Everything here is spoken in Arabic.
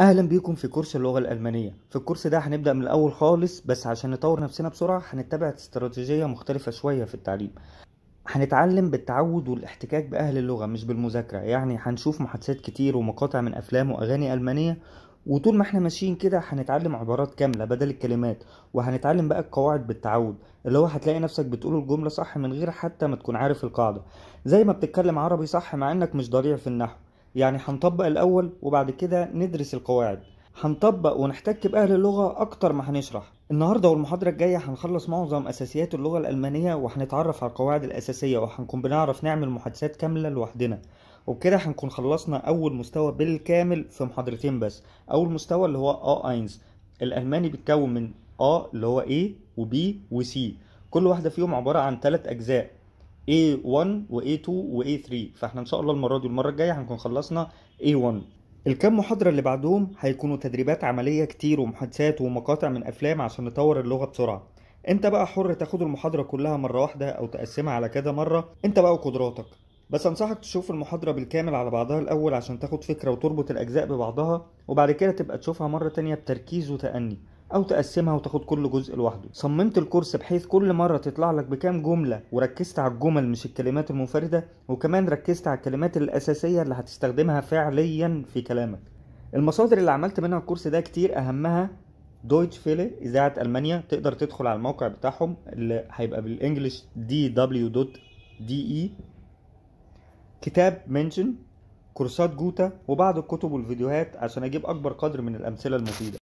اهلا بيكم في كورس اللغه الالمانيه في الكورس ده هنبدا من الاول خالص بس عشان نطور نفسنا بسرعه هنتبع استراتيجيه مختلفه شويه في التعليم هنتعلم بالتعود والاحتكاك باهل اللغه مش بالمذاكره يعني هنشوف محادثات كتير ومقاطع من افلام واغاني المانيه وطول ما احنا ماشيين كده هنتعلم عبارات كامله بدل الكلمات وهنتعلم بقى القواعد بالتعود اللي هو هتلاقي نفسك بتقول الجمله صح من غير حتى ما تكون عارف القاعده زي ما بتتكلم عربي صح مع انك مش ضريع في النحو يعني هنطبق الأول وبعد كده ندرس القواعد هنطبق ونحتك بأهل اللغة أكتر ما هنشرح النهاردة والمحاضرة الجاية هنخلص معظم أساسيات اللغة الألمانية وهنتعرف على القواعد الأساسية وهنكون بنعرف نعمل محادثات كاملة لوحدنا وبكده هنكون خلصنا أول مستوى بالكامل في محاضرتين بس أول مستوى اللي هو أ أينز الألماني بيتكون من أ اللي هو A و B و C كل واحدة فيهم عبارة عن ثلاث أجزاء A1 وA2 وA3 فاحنا ان شاء الله المره دي والمره الجايه هنكون خلصنا A1 الكام محاضرة اللي بعدهم هيكونوا تدريبات عملية كتير ومحادثات ومقاطع من أفلام عشان نطور اللغة بسرعة انت بقى حر تاخد المحاضرة كلها مرة واحدة أو تقسمها على كذا مرة انت بقى وقدراتك بس انصحك تشوف المحاضرة بالكامل على بعضها الأول عشان تاخد فكرة وتربط الأجزاء ببعضها وبعد كده تبقى تشوفها مرة تانية بتركيز وتأني او تقسمها وتاخد كل جزء لوحده صممت الكورس بحيث كل مره تطلع لك بكام جمله وركزت على الجمل مش الكلمات المنفرده وكمان ركزت على الكلمات الاساسيه اللي هتستخدمها فعليا في كلامك المصادر اللي عملت منها الكورس ده كتير اهمها دويتش فيلي اذاعه المانيا تقدر تدخل على الموقع بتاعهم اللي هيبقى بالانجلش dw.de كتاب منشن كورسات جوتا وبعض الكتب والفيديوهات عشان اجيب اكبر قدر من الامثله المفيده